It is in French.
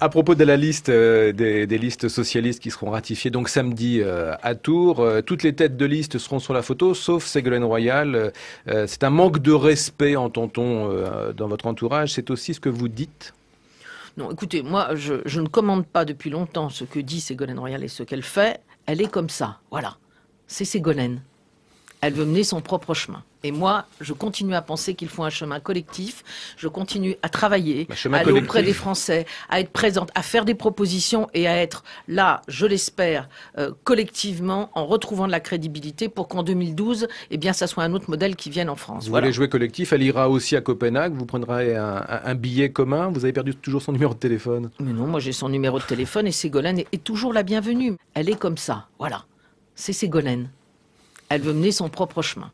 À propos de la liste euh, des, listes socialistes qui seront ratifiées donc samedi euh, à Tours, euh, toutes les têtes de liste seront sur la photo, sauf Ségolène Royal. c'est un manque de respect, entend-on, dans votre entourage. C'est aussi ce que vous dites Non, écoutez, moi, je, je, ne commande pas depuis longtemps ce que dit Ségolène Royal et ce qu'elle fait. Elle est comme ça, voilà. C'est Ségolène elle veut mener son propre chemin. Et moi, je continue à penser qu'il faut un chemin collectif. Je continue à travailler, bah, à aller auprès des Français, à être présente, à faire des propositions et à être là, je l'espère, euh, collectivement, en retrouvant de la crédibilité pour qu'en 2012, eh bien, ça soit un autre modèle qui vienne en France. Vous allez jouer collectif. Elle ira aussi à Copenhague. Vous prendrez un, billet commun. Vous avez perdu toujours son numéro de téléphone. Mais non, moi j'ai son numéro de téléphone et Ségolène est, est toujours la bienvenue. Elle est comme ça. Voilà. C'est Ségolène elle veut mener son propre chemin.